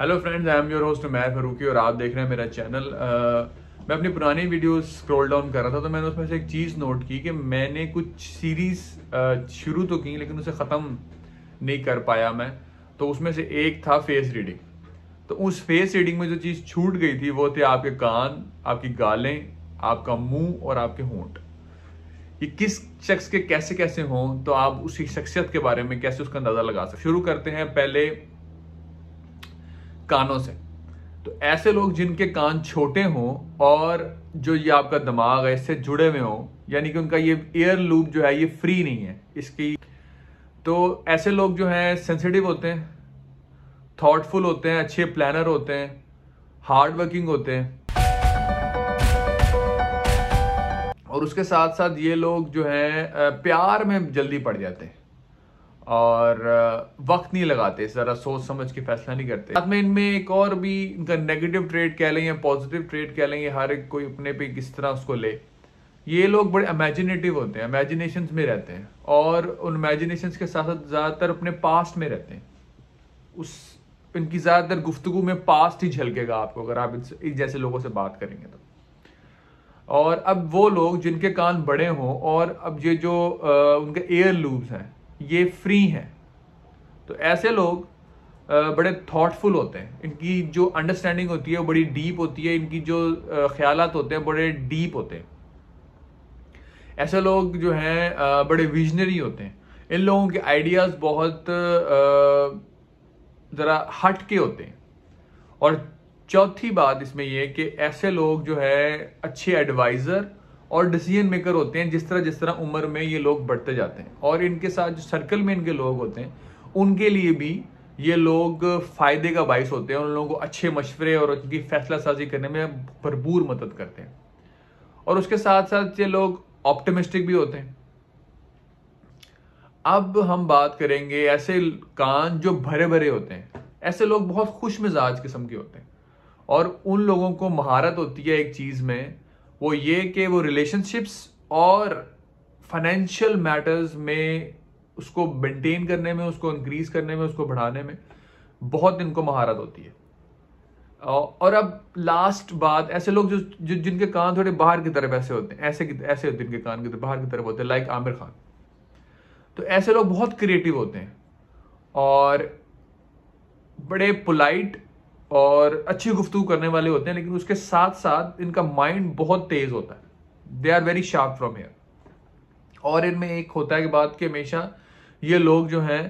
Hello friends I am your host मैं फरूकी और आप देख रहे हैं मेरा चैनल uh, मैं अपनी पुरानी वीडियो स्क्रॉल डाउन कर रहा था तो मैंने उसमें से एक चीज़ नोट की कि मैंने कुछ सीरीज uh, शुरू तो की लेकिन उसे ख़त्म नहीं कर पाया मैं तो उसमें से एक था फेस रीडिंग तो उस फेस रीडिंग में जो चीज़ छूट गई थी वो थे आपके कान आपकी गालें आपका मुंह और आपके होंठ ये किस शख्स के कैसे कैसे हों तो आप उसी शख्सियत के बारे में कैसे उसका अंदाज़ा लगा सकते शुरू करते हैं पहले कानों से तो ऐसे लोग जिनके कान छोटे हों और जो ये आपका दिमाग है इससे जुड़े हुए हों यानी कि उनका ये एयर लूप जो है ये फ्री नहीं है इसकी तो ऐसे लोग जो हैं सेंसिटिव होते हैं थॉटफुल होते हैं अच्छे प्लानर होते हैं हार्ड वर्किंग होते हैं और उसके साथ साथ ये लोग जो हैं प्यार में जल्दी पड़ जाते हैं और वक्त नहीं लगाते ज़रा सोच समझ के फैसला नहीं करते साथ में इनमें एक और भी इनका नेगेटिव ट्रेड कह लें या पॉजिटिव ट्रेड कह लें हर एक कोई अपने पे किस तरह उसको ले ये लोग बड़े इमेजिनेटिव होते हैं इमेजिनेशन में रहते हैं और उन इमेजिनेशन के साथ साथ ज़्यादातर अपने पास्ट में रहते हैं उस इनकी ज़्यादातर गुफ्तगु में पास्ट ही झलकेगा आपको अगर आप इस जैसे लोगों से बात करेंगे तो और अब वो लोग जिनके कान बड़े हों और अब ये जो आ, उनके एयर लूब्स हैं ये फ्री हैं तो ऐसे लोग बड़े थॉटफुल होते हैं इनकी जो अंडरस्टैंडिंग होती है वो बड़ी डीप होती है इनकी जो ख्याल होते हैं बड़े डीप होते हैं ऐसे लोग जो हैं बड़े विजनरी होते हैं इन लोगों के आइडियाज़ बहुत ज़रा हट के होते हैं और चौथी बात इसमें यह कि ऐसे लोग जो है अच्छे एडवाइज़र और डिसीजन मेकर होते हैं जिस तरह जिस तरह उम्र में ये लोग बढ़ते जाते हैं और इनके साथ जो सर्कल में इनके लोग होते हैं उनके लिए भी ये लोग फायदे का बायस होते हैं उन लोगों को अच्छे मशवरे और उनकी फैसला साजी करने में भरपूर मदद करते हैं और उसके साथ साथ ये लोग ऑप्टिमिस्टिक भी होते हैं अब हम बात करेंगे ऐसे कान जो भरे भरे होते हैं ऐसे लोग बहुत खुश मिजाज किस्म के होते हैं और उन लोगों को महारत होती है एक चीज़ में वो ये कि वो रिलेशनशिप्स और फाइनेंशियल मैटर्स में उसको मेंटेन करने में उसको इंक्रीज करने में उसको बढ़ाने में बहुत इनको महारत होती है और अब लास्ट बात ऐसे लोग जो, जो जिनके कान थोड़े बाहर की तरफ ऐसे होते हैं ऐसे ऐसे होते हैं इनके कान की बाहर की तरफ होते हैं लाइक आमिर खान तो ऐसे लोग बहुत क्रिएटिव होते हैं और बड़े पोलाइट और अच्छी गुफ्तु करने वाले होते हैं लेकिन उसके साथ साथ इनका माइंड बहुत तेज होता है they are very sharp from here और इनमें एक होता है कि बात कि हमेशा ये लोग जो हैं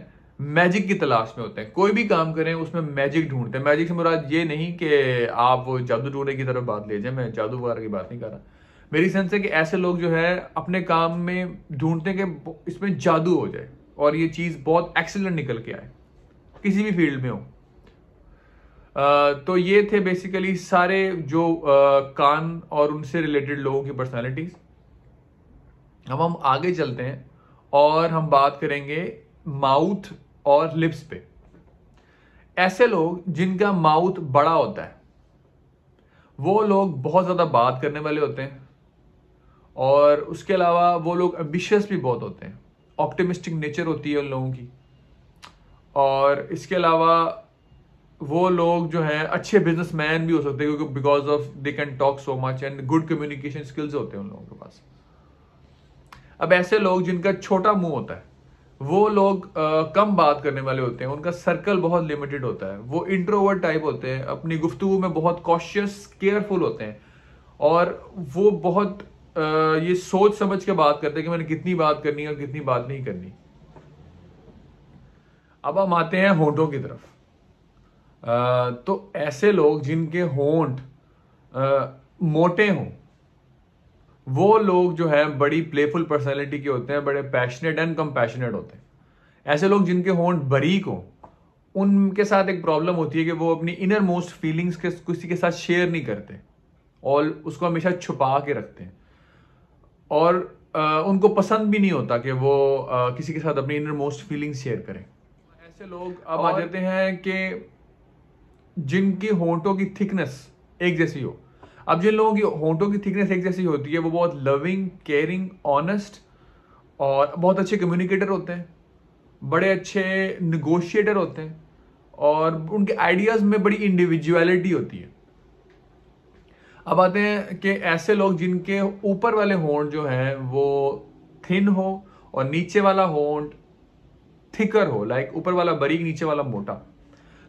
मैजिक की तलाश में होते हैं कोई भी काम करें उसमें मैजिक ढूंढते हैं मैजिक से मुराद ये नहीं कि आप वो जादू ढूंढने की तरफ बात ले जाए मैं जादू वगैरह की बात नहीं कर रहा मेरी सेंस है कि ऐसे लोग जो है अपने काम में ढूंढते हैं कि इसमें जादू हो जाए और ये चीज़ बहुत एक्सीलेंट निकल के आए किसी भी फील्ड में हो तो ये थे बेसिकली सारे जो कान और उनसे रिलेटेड लोगों की पर्सनालिटीज अब हम आगे चलते हैं और हम बात करेंगे माउथ और लिप्स पे ऐसे लोग जिनका माउथ बड़ा होता है वो लोग बहुत ज़्यादा बात करने वाले होते हैं और उसके अलावा वो लोग एम्बिशियस भी बहुत होते हैं ऑप्टिमिस्टिक नेचर होती है उन लोगों की और इसके अलावा वो लोग जो है अच्छे बिजनेसमैन भी हो सकते हैं क्योंकि because of they can talk so much and good communication skills होते हैं उन लोगों के पास अब ऐसे लोग जिनका छोटा मुंह होता है वो लोग आ, कम बात करने वाले होते हैं उनका सर्कल बहुत लिमिटेड होता है वो इंट्रोवर्ट टाइप होते हैं अपनी गुफ्तु में बहुत कॉशियस केयरफुल होते हैं और वो बहुत आ, ये सोच समझ के बात करते हैं कि मैंने कितनी बात करनी है और कितनी बात नहीं करनी अब हम आते हैं होंठों की तरफ तो ऐसे लोग जिनके होंठ मोटे हों वो लोग जो है बड़ी प्लेफुल पर्सनैलिटी के होते हैं बड़े पैशनेट एंड कंपैशनेट होते हैं ऐसे लोग जिनके होंठ बरीक हों उनके साथ एक प्रॉब्लम होती है कि वो अपनी इनर मोस्ट फीलिंग्स के किसी के साथ शेयर नहीं करते और उसको हमेशा छुपा के रखते हैं और आ, उनको पसंद भी नहीं होता कि वो आ, किसी के साथ अपनी इनर मोस्ट फीलिंग्स शेयर करें ऐसे लोग अब आ जाते हैं कि जिनके होंठों की थिकनेस एक जैसी हो अब जिन लोगों की होंठों की थिकनेस एक जैसी होती है वो बहुत लविंग केयरिंग ऑनेस्ट और बहुत अच्छे कम्युनिकेटर होते हैं बड़े अच्छे निगोशिएटर होते हैं और उनके आइडियाज़ में बड़ी इंडिविजुअलिटी होती है अब आते हैं कि ऐसे लोग जिनके ऊपर वाले होंठ जो हैं वो थिन हो और नीचे वाला होंठ थिकर हो लाइक ऊपर वाला बरीक नीचे वाला मोटा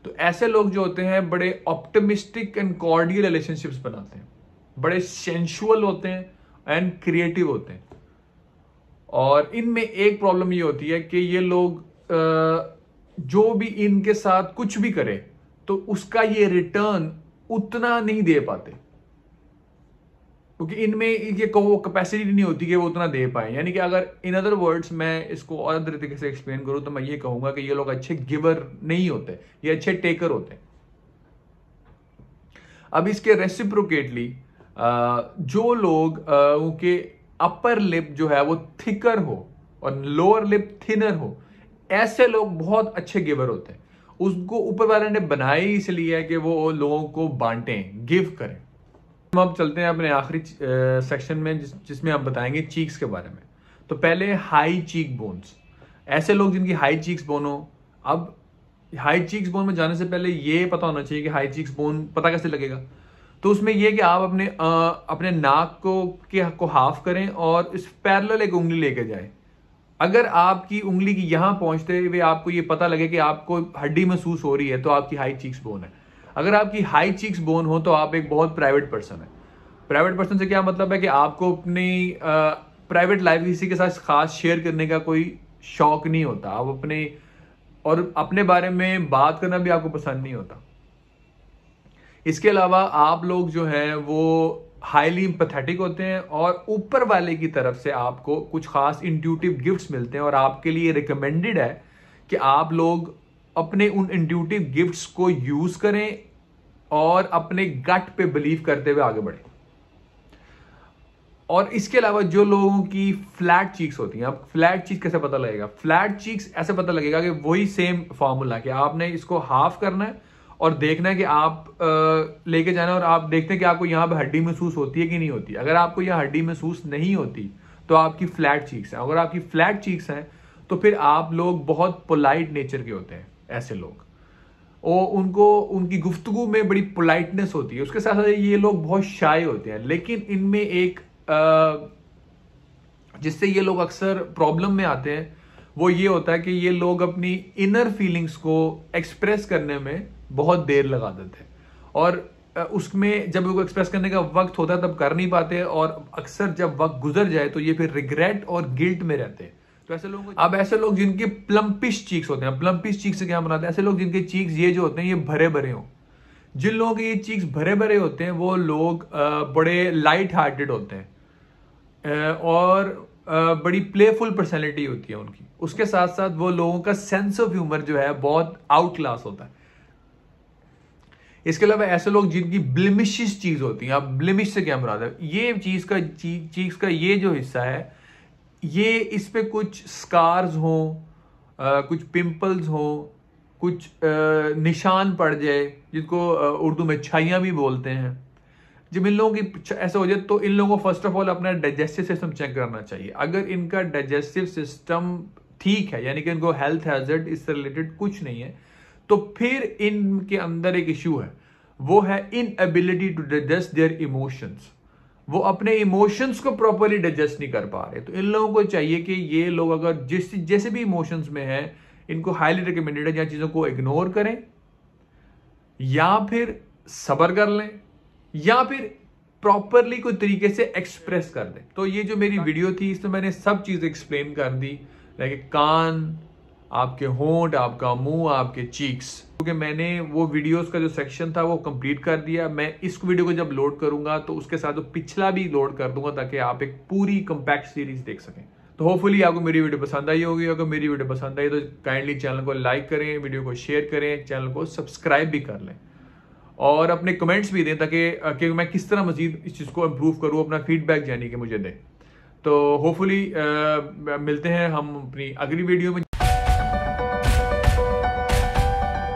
तो ऐसे लोग जो होते हैं बड़े ऑप्टिमिस्टिक एंड कॉर्डियल रिलेशनशिप्स बनाते हैं बड़े सेंशुअल होते हैं एंड क्रिएटिव होते हैं और इनमें एक प्रॉब्लम ये होती है कि ये लोग जो भी इनके साथ कुछ भी करे तो उसका ये रिटर्न उतना नहीं दे पाते क्योंकि इनमें ये वो कैपेसिटी नहीं होती कि वो उतना दे पाए यानी कि अगर इन अदर वर्ड्स मैं इसको और अदर तरीके से एक्सप्लेन करूँ तो मैं ये कहूँगा कि ये लोग अच्छे गिवर नहीं होते ये अच्छे टेकर होते हैं अब इसके रेसिप्रोकेटली जो लोग उनके अपर लिप जो है वो थिकर हो और लोअर लिप थिनर हो ऐसे लोग बहुत अच्छे गिवर होते हैं उसको ऊपर वाले ने बनाया इसलिए है कि वो लोगों को बांटें गिव करें हम अब चलते हैं अपने आखिरी सेक्शन में जिस जिसमें आप बताएंगे चीक्स के बारे में तो पहले हाई चीक बोन्स ऐसे लोग जिनकी हाई चीक्स बोन हो अब हाई चीक्स बोन में जाने से पहले ये पता होना चाहिए कि हाई चीक्स बोन पता कैसे लगेगा तो उसमें यह कि आप अपने आ, अपने नाक को के को हाफ करें और इस पैरल एक उंगली लेके जाए अगर आपकी उंगली की यहां पहुंचते हुए आपको ये पता लगे कि आपको हड्डी महसूस हो रही है तो आपकी हाई चीक्स बोन है अगर आपकी हाई चीक्स बोन हो तो आप एक बहुत प्राइवेट पर्सन है प्राइवेट पर्सन से क्या मतलब है कि आपको अपनी प्राइवेट लाइफ किसी के साथ खास शेयर करने का कोई शौक नहीं होता आप अपने और अपने बारे में बात करना भी आपको पसंद नहीं होता इसके अलावा आप लोग जो है वो हाईली इम्पथेटिक होते हैं और ऊपर वाले की तरफ से आपको कुछ खास इंट्यूटिव गिफ्ट्स मिलते हैं और आपके लिए रिकमेंडेड है कि आप लोग अपने उन इंड्यूटिव गिफ्ट्स को यूज करें और अपने गट पे बिलीव करते हुए आगे बढ़े और इसके अलावा जो लोगों की फ्लैट चीक्स होती हैं अब फ्लैट चीक कैसे पता लगेगा फ्लैट चीक्स ऐसे पता लगेगा कि वही सेम फॉर्मूला कि आपने इसको हाफ करना है और देखना है कि आप लेके जाना और आप देखते हैं कि आपको यहां पर हड्डी महसूस होती है कि नहीं होती अगर आपको यहाँ हड्डी महसूस नहीं होती तो आपकी फ्लैट चीक्स हैं अगर आपकी फ्लैट चीक्स हैं तो फिर आप लोग बहुत पोलाइट नेचर के होते हैं ऐसे लोग और उनको उनकी गुफ्तगु में बड़ी पोलाइटनेस होती है उसके साथ साथ ये लोग बहुत शाए होते हैं लेकिन इनमें एक जिससे ये लोग अक्सर प्रॉब्लम में आते हैं वो ये होता है कि ये लोग अपनी इनर फीलिंग्स को एक्सप्रेस करने में बहुत देर लगा देते हैं और उसमें जब उनको एक्सप्रेस करने का वक्त होता है तब कर नहीं पाते और अक्सर जब वक्त गुजर जाए तो ये फिर रिग्रेट और गिल्ट में रहते हैं तो ऐसे लोग अब ऐसे लोग जिनके प्लम्पिश चीक्स होते हैं प्लम्पिश चीक्स से क्या बनाते हैं ऐसे लोग जिनके चीक्स ये जो होते हैं ये भरे भरे हों जिन लोगों के ये चीक्स भरे भरे होते हैं वो लोग बड़े लाइट हार्टेड होते हैं और बड़ी प्लेफुल पर्सनैलिटी होती है उनकी उसके साथ साथ वो लोगों का सेंस ऑफ ह्यूमर जो है बहुत आउट क्लास होता है इसके अलावा ऐसे लोग जिनकी ब्लिमिश चीज होती है आप ब्लिमिश से क्या मुराद है ये चीज का चीज का ये जो हिस्सा है ये इस पर कुछ स्कार्स हों कुछ पिंपल्स हों कुछ आ, निशान पड़ जाए जिनको उर्दू में छाइयाँ भी बोलते हैं जब इन लोगों की ऐसा हो जाए तो इन लोगों को फर्स्ट ऑफ ऑल अपना डाइजेस्टिव सिस्टम चेक करना चाहिए अगर इनका डाइजेस्टिव सिस्टम ठीक है यानी कि इनको हेल्थ हैजर्ड इससे रिलेटेड कुछ नहीं है तो फिर इनके अंदर एक इशू है वो है inability to digest their emotions वो अपने इमोशंस को प्रॉपरली डाइजेस्ट नहीं कर पा रहे तो इन लोगों को चाहिए कि ये लोग अगर जिस जैसे भी इमोशंस में हैं इनको हाईली रिकमेंडेड है या चीज़ों को इग्नोर करें या फिर सबर कर लें या फिर प्रॉपरली कोई तरीके से एक्सप्रेस कर दें तो ये जो मेरी वीडियो हाँ। थी इसमें तो मैंने सब चीज़ें एक्सप्लेन कर दी लाइक कान आपके होंट आपका मुंह आपके चीक्स क्योंकि मैंने वो वीडियोस का जो सेक्शन था वो कंप्लीट कर दिया मैं इस वीडियो को जब लोड करूंगा तो उसके साथ वो पिछला भी लोड कर दूंगा ताकि आप एक पूरी कम्पैक्ट सीरीज देख सकें तो होपफुली आपको मेरी वीडियो पसंद आई होगी अगर मेरी वीडियो पसंद आई तो काइंडली चैनल को लाइक करें वीडियो को शेयर करें चैनल को सब्सक्राइब भी कर लें और अपने कमेंट्स भी दें ताकि मैं किस तरह मजीद इस चीज़ को इम्प्रूव करूँ अपना फीडबैक जानी के मुझे दें तो होपफुली मिलते हैं हम अपनी अगली वीडियो में